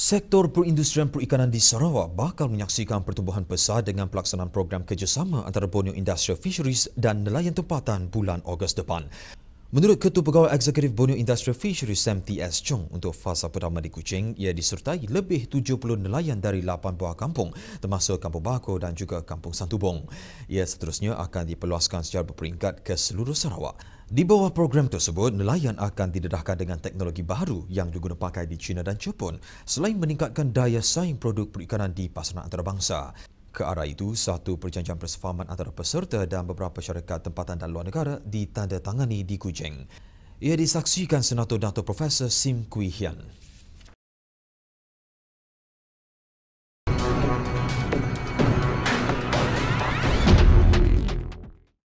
Sektor perindustrian perikanan di Sarawak bakal menyaksikan pertumbuhan besar dengan pelaksanaan program kerjasama antara Borneo Industrial Fisheries dan nelayan tempatan bulan Ogos depan. Menurut Ketua Pegawai Eksekutif Borneo Industrial Fisheries Sam T S Chong, untuk fasa pertama di Kuching, ia disertai lebih 70 nelayan dari 8 buah kampung termasuk Kampung Bako dan juga Kampung Santubong. Ia seterusnya akan diperluaskan secara berperingkat ke seluruh Sarawak. Di bawah program tersebut, nelayan akan didedahkan dengan teknologi baru yang digunapakai di China dan Jepun selain meningkatkan daya saing produk perikanan di pasaran antarabangsa. Ke arah itu, satu perjanjian persefahaman antara peserta dan beberapa syarikat tempatan dan luar negara ditandatangani di Kuching. Ia disaksikan Senator Dato Profesor Sim Kui Hian.